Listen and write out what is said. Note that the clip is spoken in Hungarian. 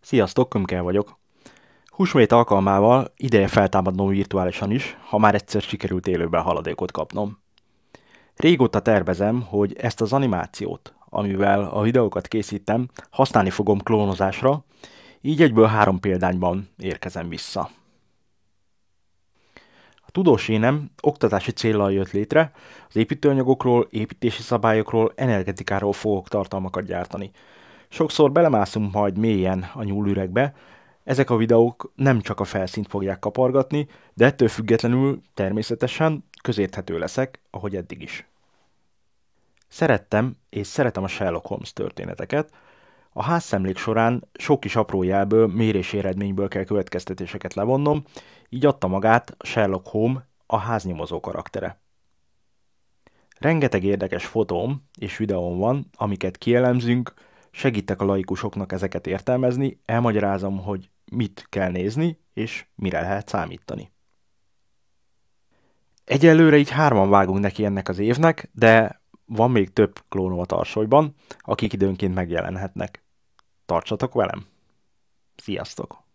Sziasztok, Kömkel vagyok. Húsvét alkalmával ideje feltámadnom virtuálisan is, ha már egyszer sikerült élőben haladékot kapnom. Régóta tervezem, hogy ezt az animációt, amivel a videókat készítem, használni fogom klónozásra, így egyből három példányban érkezem vissza. A tudós énem oktatási célral jött létre, az építőanyagokról, építési szabályokról, energetikáról fogok tartalmakat gyártani, Sokszor belemászunk majd mélyen a nyúlüregbe, ezek a videók nem csak a felszínt fogják kapargatni, de ettől függetlenül természetesen közérthető leszek, ahogy eddig is. Szerettem és szeretem a Sherlock Holmes történeteket, a házszemlék során sok kis apró jelből, mérés eredményből kell következtetéseket levonnom, így adta magát Sherlock Holmes a háznyomozó karaktere. Rengeteg érdekes fotóm és videóm van, amiket kielemzünk, segítek a laikusoknak ezeket értelmezni, elmagyarázom, hogy mit kell nézni, és mire lehet számítani. Egyelőre így hárman vágunk neki ennek az évnek, de van még több klónom a tarsolyban, akik időnként megjelenhetnek. Tartsatok velem! Sziasztok!